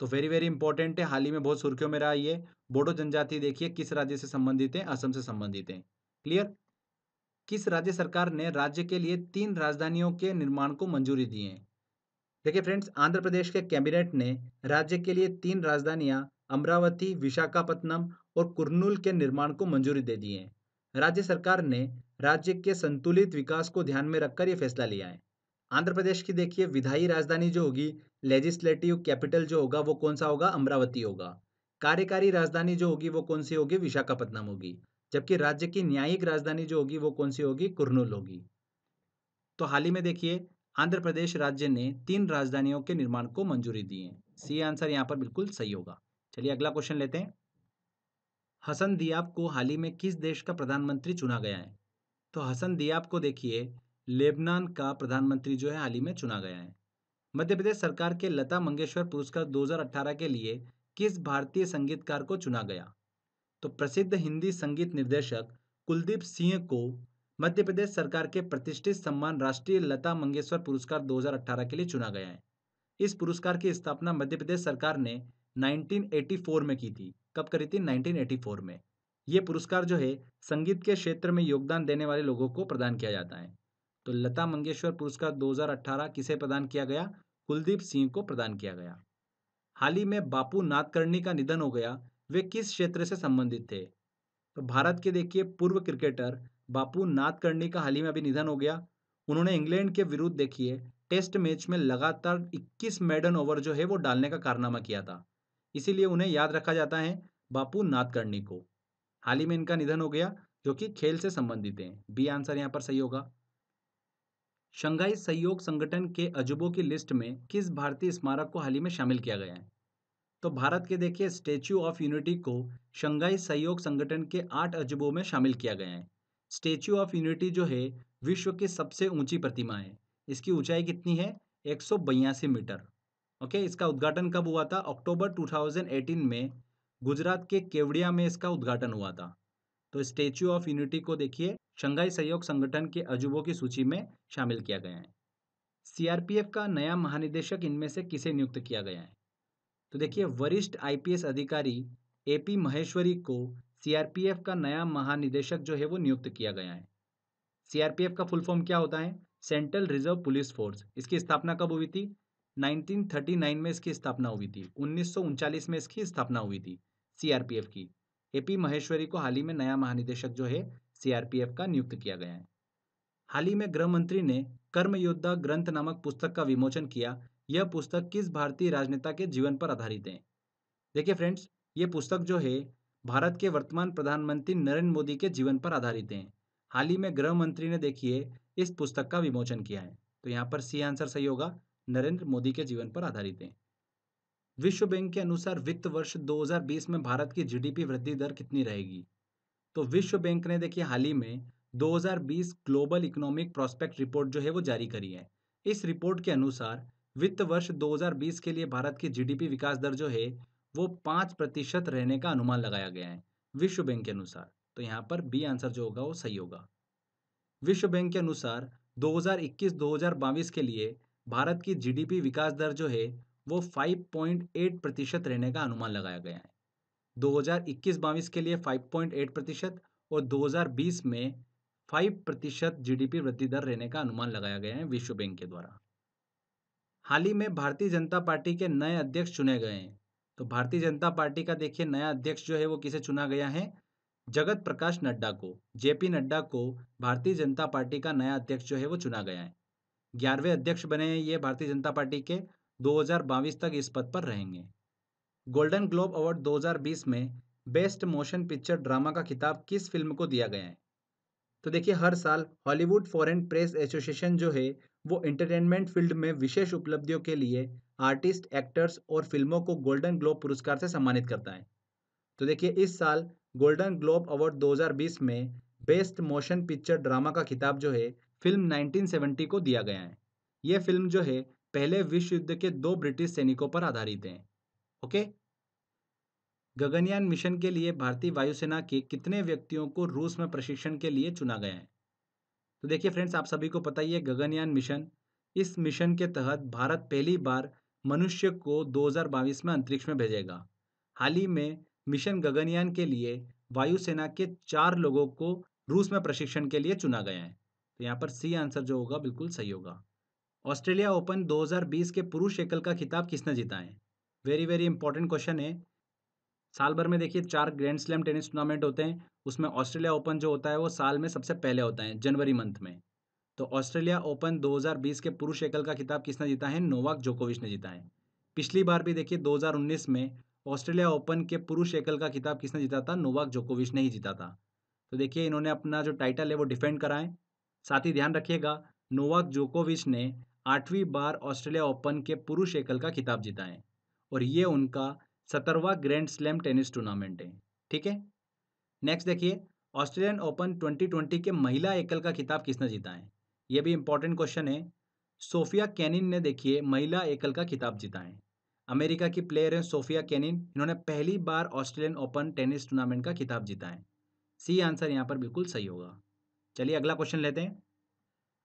Speaker 1: तो वेरी वेरी इंपॉर्टेंट है हाल ही में बहुत सुर्खियों में रहा ये बोडो जनजाति देखिए किस राज्य से संबंधित है असम से संबंधित है क्लियर किस राज्य सरकार ने राज्य के लिए तीन राजधानियों के निर्माण को मंजूरी दी है देखिए फ्रेंड्स आंध्र प्रदेश के कैबिनेट ने राज्य के लिए तीन राजधानियां अमरावती विशाखापत्तनम और कुरनूल के निर्माण को मंजूरी दे दी है राज्य सरकार ने राज्य के संतुलित विकास को ध्यान में रखकर यह फैसला लिया है आंध्र प्रदेश की देखिए विधायी राजधानी जो होगी लेजिस्लेटिव कैपिटल जो होगा वो कौन सा होगा अमरावती होगा कार्यकारी राजधानी जो होगी वो कौन सी होगी विशाखापट्टनम होगी जबकि राज्य की न्यायिक राजधानी जो होगी वो कौन सी होगी कुरनूल होगी तो हाल ही में देखिए आंध्र प्रदेश राज्य ने तीन राजधानियों के निर्माण को मंजूरी दी है सी आंसर यहाँ पर बिल्कुल सही होगा चलिए अगला क्वेश्चन लेते हैं हसन दियाब को हाल ही में किस देश का प्रधानमंत्री चुना गया है तो हसन दियाब को देखिए लेबनान का प्रधानमंत्री जो है हाल ही में चुना गया है मध्य प्रदेश सरकार के लता मंगेशकर पुरस्कार 2018 के लिए किस भारतीय संगीतकार को चुना गया तो प्रसिद्ध हिंदी संगीत निर्देशक कुलदीप सिंह को मध्य प्रदेश सरकार के प्रतिष्ठित सम्मान राष्ट्रीय लता मंगेशकर पुरस्कार 2018 के लिए चुना गया है इस पुरस्कार की स्थापना मध्य प्रदेश सरकार ने 1984 में की थी कब करी थी 1984 में ये पुरस्कार जो है संगीत के क्षेत्र में योगदान देने वाले लोगों को प्रदान किया जाता है तो लता मंगेशकर पुरस्कार 2018 किसे प्रदान किया गया कुलदीप सिंह को प्रदान किया गया हाल ही में बापू नाथकर्णी का निधन हो गया वे किस क्षेत्र से संबंधित थे तो भारत के देखिए पूर्व क्रिकेटर बापू नाथकर्णी का हाल ही में अभी निधन हो गया उन्होंने इंग्लैंड के विरुद्ध देखिए टेस्ट मैच में लगातार 21 मेडन ओवर जो है वो डालने का कारनामा किया था इसीलिए उन्हें याद रखा जाता है बापू नाथकर्णी को हाल ही में इनका निधन हो गया जो कि खेल से संबंधित है बी आंसर यहाँ पर सही होगा शंघाई सहयोग संगठन के अजूबों की लिस्ट में किस भारतीय स्मारक को हाल ही में शामिल किया गया है तो भारत के देखिए स्टेच्यू ऑफ यूनिटी को शंघाई सहयोग संगठन के आठ अजूबों में शामिल किया गया है स्टेच्यू ऑफ यूनिटी जो है विश्व की सबसे ऊंची प्रतिमा है इसकी ऊंचाई कितनी है एक मीटर ओके okay, इसका उद्घाटन कब हुआ था अक्टूबर 2018 में गुजरात के केवड़िया में इसका उद्घाटन हुआ था तो स्टेच्यू ऑफ यूनिटी को देखिए शंघाई सहयोग संगठन के अजूबों की सूची में शामिल किया गया है सीआरपीएफ का नया महानिदेशक इनमें से किसे नियुक्त किया गया है तो देखिए वरिष्ठ आईपीएस अधिकारी एपी महेश्वरी को सीआरपीएफ का नया महानिदेशक जो है वो नियुक्त किया गया है सीआरपीएफ का फुल फॉर्म क्या होता है सेंट्रल रिजर्व पुलिस फोर्स इसकी स्थापना कब हुई थी 1939 में इसकी स्थापना हुई थी उन्नीस में इसकी स्थापना हुई थी सीआरपीएफ की एपी महेश्वरी को हाल ही में नया महानिदेशक जो है सीआरपीएफ का नियुक्त किया गया है हाल ही में गृह मंत्री ने कर्म योद्धा ग्रंथ नामक पुस्तक का विमोचन किया यह पुस्तक किस भारतीय राजनेता के जीवन पर आधारित है देखिए फ्रेंड्स ये पुस्तक जो है भारत के वर्तमान प्रधानमंत्री नरेंद्र मोदी के जीवन पर आधारित है हाल ही में गृह मंत्री ने देखिए इस पुस्तक का विमोचन किया है तो यहाँ पर सी आंसर सही होगा नरेंद्र मोदी के जीवन पर आधारित हैं विश्व बैंक के अनुसार वित्त वर्ष 2020 में भारत की जीडीपी वृद्धि दर कितनी रहेगी तो विश्व बैंक ने देखिए हाल ही में 2020 ग्लोबल इकोनॉमिक प्रोस्पेक्ट रिपोर्ट जो है वो जारी करी है इस रिपोर्ट के अनुसार वित्त वर्ष 2020 के लिए भारत की जीडीपी विकास दर जो है वो पांच प्रतिशत रहने का अनुमान लगाया गया है विश्व बैंक के अनुसार तो यहाँ पर बी आंसर जो होगा वो सही होगा विश्व बैंक के अनुसार 2021-2022 के लिए भारत की जीडीपी विकास दर जो है वो 5.8 प्रतिशत रहने का अनुमान लगाया गया है 2021 हजार के लिए 5.8 प्रतिशत और 2020 में 5 प्रतिशत जीडीपी वृद्धि दर रहने का अनुमान लगाया गया है विश्व बैंक के द्वारा हाल ही में भारतीय जनता पार्टी के नए अध्यक्ष चुने गए हैं तो भारतीय जनता पार्टी का देखिए नया अध्यक्ष जो है वो किसे चुना गया है जगत प्रकाश नड्डा को जेपी नड्डा को भारतीय जनता पार्टी का नया अध्यक्ष जो है वो चुना गया है ग्यारहवें अध्यक्ष बने ये भारतीय जनता पार्टी के दो तक इस पद पर रहेंगे गोल्डन ग्लोब अवार्ड 2020 में बेस्ट मोशन पिक्चर ड्रामा का खिताब किस फिल्म को दिया गया है तो देखिए हर साल हॉलीवुड फॉरेन प्रेस एसोसिएशन जो है वो एंटरटेनमेंट फील्ड में विशेष उपलब्धियों के लिए आर्टिस्ट एक्टर्स और फिल्मों को गोल्डन ग्लोब पुरस्कार से सम्मानित करता है तो देखिए इस साल गोल्डन ग्लोब अवार्ड 2020 में बेस्ट मोशन पिक्चर ड्रामा का खिताब जो है फिल्म 1970 को दिया गया है यह फिल्म जो है पहले विश्व युद्ध के दो ब्रिटिश सैनिकों पर आधारित है ओके गगनयान मिशन के लिए भारतीय वायुसेना के कितने व्यक्तियों को रूस में प्रशिक्षण के लिए चुना गया है तो देखिए फ्रेंड्स आप सभी को पता ही है गगनयान मिशन इस मिशन के तहत भारत पहली बार मनुष्य को 2022 में अंतरिक्ष में भेजेगा हाल ही में मिशन गगनयान के लिए वायुसेना के चार लोगों को रूस में प्रशिक्षण के लिए चुना गया है तो यहाँ पर सी आंसर जो होगा बिल्कुल सही होगा ऑस्ट्रेलिया ओपन 2020 के पुरुष एकल का खिताब किसने जीता है वेरी वेरी इंपॉर्टेंट क्वेश्चन है साल भर में देखिए चार ग्रैंड स्लैम टेनिस टूर्नामेंट होते हैं उसमें ऑस्ट्रेलिया ओपन जो होता है वो साल में सबसे पहले होता है जनवरी मंथ में तो ऑस्ट्रेलिया ओपन 2020 के पुरुष एकल का खिताब किसने जीता है नोवाक जोकोविच ने जीता है पिछली बार भी देखिए 2019 में ऑस्ट्रेलिया ओपन के पुरुष एकल का खिताब किसने जीता था नोवाक जोकोविच ने ही जीता था तो देखिए इन्होंने अपना जो टाइटल है वो डिफेंड कराएं साथ ही ध्यान रखिएगा नोवाक जोकोविच ने आठवीं बार ऑस्ट्रेलिया ओपन के पुरुष एकल का खिताब जीता है और ये उनका सत्रहवा ग्रैंड स्लैम टेनिस टूर्नामेंट है ठीक है नेक्स्ट देखिए ऑस्ट्रेलियन ओपन 2020 के महिला एकल का खिताब किसने जीता है ये भी इंपॉर्टेंट क्वेश्चन है सोफिया कैनिन ने देखिए महिला एकल का खिताब जीता है अमेरिका की प्लेयर हैं सोफिया कैनिन इन्होंने पहली बार ऑस्ट्रेलियन ओपन टेनिस टूर्नामेंट का खिताब जीता है सी आंसर यहाँ पर बिल्कुल सही होगा चलिए अगला क्वेश्चन लेते हैं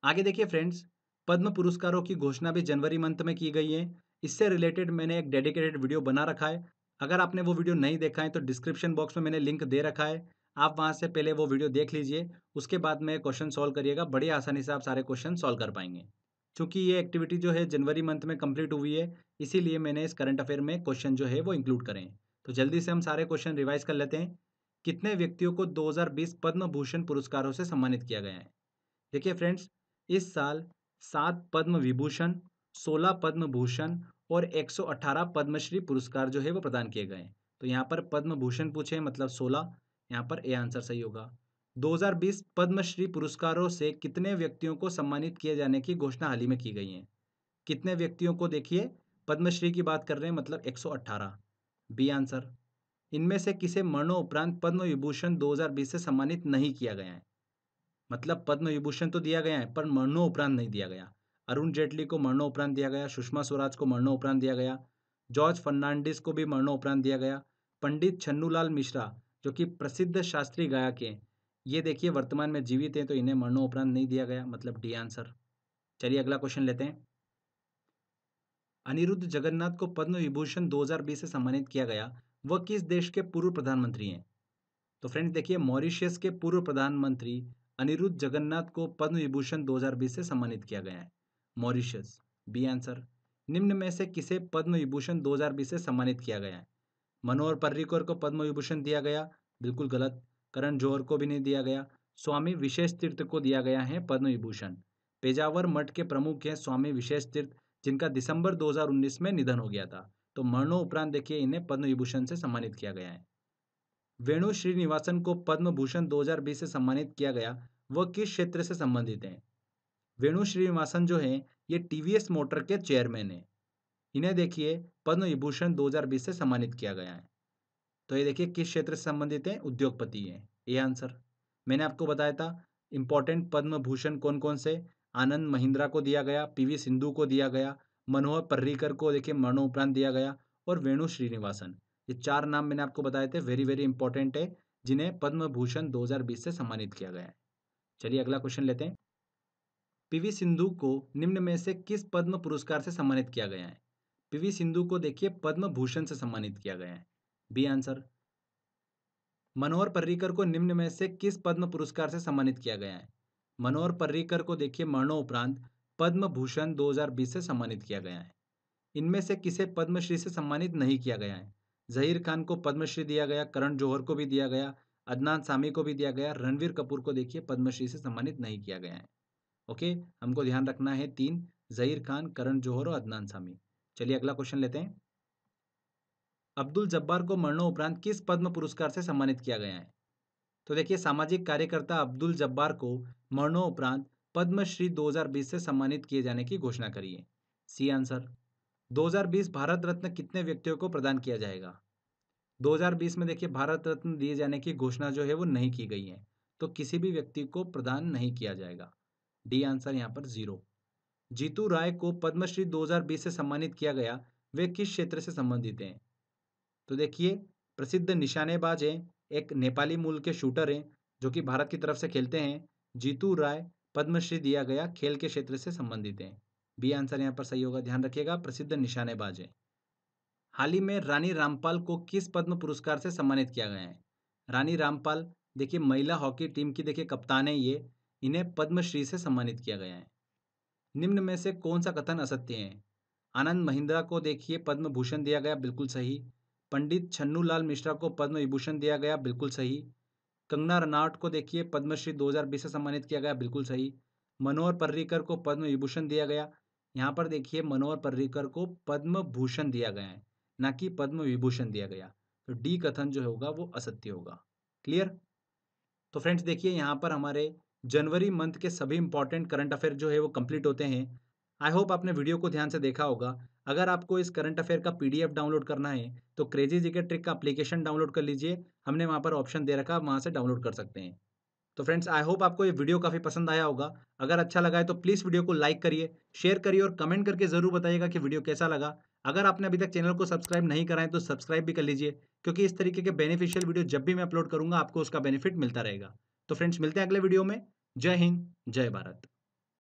Speaker 1: आगे देखिए फ्रेंड्स पद्म पुरस्कारों की घोषणा भी जनवरी मंथ में की गई है इससे रिलेटेड मैंने एक डेडिकेटेड वीडियो बना रखा है अगर आपने वो वीडियो नहीं देखा है तो डिस्क्रिप्शन बॉक्स में मैंने लिंक दे रखा है आप वहाँ से पहले वो वीडियो देख लीजिए उसके बाद में क्वेश्चन सॉल्व करिएगा बड़ी आसानी से आप सारे क्वेश्चन सॉल्व कर पाएंगे क्योंकि ये एक्टिविटी जो है जनवरी मंथ में कंप्लीट हुई है इसीलिए मैंने इस करंट अफेयर में क्वेश्चन जो है वो इंक्लूड करें तो जल्दी से हम सारे क्वेश्चन रिवाइज कर लेते हैं कितने व्यक्तियों को 2020 पद्म भूषण पुरस्कारों से सम्मानित किया गया है देखिए फ्रेंड्स इस साल सात पद्म विभूषण सोलह पद्म भूषण और 118 पद्मश्री पुरस्कार जो है वो प्रदान किए गए हैं तो यहाँ पर पद्म भूषण पूछे मतलब 16 यहाँ पर ए आंसर सही होगा 2020 पद्मश्री पुरस्कारों से कितने व्यक्तियों को सम्मानित किए जाने की घोषणा हाल ही में की गई है कितने व्यक्तियों को देखिए पद्मश्री की बात कर रहे हैं मतलब 118 बी आंसर इनमें से किसे मरणोपरांत पद्म विभूषण दो से सम्मानित नहीं किया गया है मतलब पद्म विभूषण तो दिया गया है पर मरणोपरांत नहीं दिया गया अरुण जेटली को मरणोपरांत दिया गया सुषमा स्वराज को मरणोपरांत दिया गया जॉर्ज फर्नांडिस को भी मरणोपरांत दिया गया पंडित छन्नूलाल मिश्रा जो कि प्रसिद्ध शास्त्रीय गायक हैं ये देखिए वर्तमान में जीवित हैं तो इन्हें मरणोपरांत नहीं दिया गया मतलब डी आंसर चलिए अगला क्वेश्चन लेते हैं अनिरुद्ध जगन्नाथ को पद्म विभूषण दो से सम्मानित किया गया वह किस देश के पूर्व प्रधानमंत्री हैं तो फ्रेंड्स देखिए मॉरिशियस के पूर्व प्रधानमंत्री अनिरुद्ध जगन्नाथ को पद्म विभूषण 2020 से सम्मानित किया गया है मॉरिशियस बी आंसर निम्न में से किसे पद्म विभूषण 2020 से सम्मानित किया गया है मनोहर पर्रिकर को पद्म विभूषण दिया गया बिल्कुल गलत करण जौहर को भी नहीं दिया गया स्वामी विशेष तीर्थ को दिया गया है पद्म विभूषण पेजावर मठ के प्रमुख हैं स्वामी विशेष तीर्थ जिनका दिसंबर 2019 में निधन हो गया था तो मरणो उपरांत देखिए इन्हें पद्म विभूषण से सम्मानित किया गया है वेणु श्रीनिवासन को पद्म भूषण 2020 से सम्मानित किया गया वह किस क्षेत्र से संबंधित हैं वेणु श्रीनिवासन जो हैं ये टीवीएस मोटर के चेयरमैन हैं इन्हें देखिए पद्म विभूषण 2020 से सम्मानित किया गया है तो ये देखिए किस क्षेत्र से संबंधित हैं उद्योगपति हैं ये आंसर मैंने आपको बताया था इंपॉर्टेंट पद्म भूषण कौन कौन से आनंद महिंद्रा को दिया गया पीवी सिंधु को दिया गया मनोहर पर्रिकर को देखिए मरणोपरांत दिया गया और वेणु श्रीनिवासन ये चार नाम मैंने आपको बताए थे वेरी वेरी इंपॉर्टेंट है जिन्हें पद्म भूषण दो से सम्मानित किया गया है चलिए अगला क्वेश्चन लेते हैं पीवी सिंधु को निम्न में से किस पद्म पुरस्कार से सम्मानित किया गया है पीवी सिंधु को देखिए पद्म भूषण से सम्मानित किया गया है बी आंसर मनोहर पर्रिकर को निम्न में से किस पद्म पुरस्कार से सम्मानित किया गया है मनोहर पर्रिकर को देखिए मरणोपरांत पद्म भूषण 2020 से सम्मानित किया गया है इनमें से किसे पद्मश्री से सम्मानित नहीं किया गया है जहीर खान को पद्मश्री दिया गया करण जौहर को भी दिया गया अदनान सामी को भी दिया गया रणवीर कपूर को देखिए पद्मश्री से सम्मानित नहीं किया गया है ओके हमको ध्यान रखना है तीन जहीर खान करण जौहर और अदनान सामी चलिए अगला क्वेश्चन लेते हैं अब्दुल जब्बार को मरणोपरांत किस पद्म पुरस्कार से सम्मानित किया गया है तो देखिए सामाजिक कार्यकर्ता अब्दुल जब्बार को मरणोपरांत पद्मश्री 2020 से सम्मानित किए जाने की घोषणा करिए सी आंसर 2020 भारत रत्न कितने व्यक्तियों को प्रदान किया जाएगा 2020 में देखिए भारत रत्न दिए जाने की घोषणा जो है वो नहीं की गई है तो किसी भी व्यक्ति को प्रदान नहीं किया जाएगा डी आंसर यहाँ पर जीरो जीतू राय को पद्मश्री 2020 से सम्मानित किया गया वे किस क्षेत्र से संबंधित हैं तो देखिए प्रसिद्ध निशानेबाज हैं एक नेपाली मूल के शूटर हैं जो कि भारत की तरफ से खेलते हैं जीतू राय पद्मश्री दिया गया खेल के क्षेत्र से संबंधित है बी आंसर यहाँ पर सही होगा ध्यान रखिएगा प्रसिद्ध निशानेबाज है हाल ही में रानी रामपाल को किस पद्म पुरस्कार से सम्मानित किया गया है रानी रामपाल देखिए महिला हॉकी टीम की देखिए कप्तान है ये इन्हें पद्मश्री से सम्मानित किया गया है निम्न में से कौन सा कथन असत्य है आनंद महिंद्रा को देखिए पद्म भूषण दिया गया बिल्कुल सही पंडित छन्नू लाल मिश्रा को पद्म विभूषण दिया गया बिल्कुल सही कंगना रनावट को देखिए पद्मश्री 2020 से सम्मानित किया गया बिल्कुल सही मनोहर पर्रिकर को पद्म विभूषण दिया गया यहाँ पर देखिए मनोहर पर्रिकर को पद्म भूषण दिया गया है ना कि पद्म विभूषण दिया गया तो डी कथन जो होगा वो असत्य होगा क्लियर तो फ्रेंड्स देखिए यहाँ पर हमारे जनवरी मंथ के सभी इंपॉर्टेंट करंट अफेयर जो है वो कंप्लीट होते हैं आई होप आपने वीडियो को ध्यान से देखा होगा अगर आपको इस करंट अफेयर का पीडीएफ डाउनलोड करना है तो क्रेजी जी ट्रिक का एप्लीकेशन डाउनलोड कर लीजिए हमने वहाँ पर ऑप्शन दे रखा वहाँ से डाउनलोड कर सकते हैं तो फ्रेंड्स आई होप आपको ये वीडियो काफ़ी पसंद आया होगा अगर अच्छा लगा है तो प्लीज़ वीडियो को लाइक करिए शेयर करिए और कमेंट करके ज़रूर बताइएगा कि वीडियो कैसा लगा अगर आपने अभी तक चैनल को सब्सक्राइब नहीं कराएं तो सब्सक्राइब भी कर लीजिए क्योंकि इस तरीके के बेनिफिशियल वीडियो जब भी मैं अपलोड करूंगा आपको उसका बेनिफिट मिलता रहेगा तो फ्रेंड्स मिलते हैं अगले वीडियो में जय हिंद जय भारत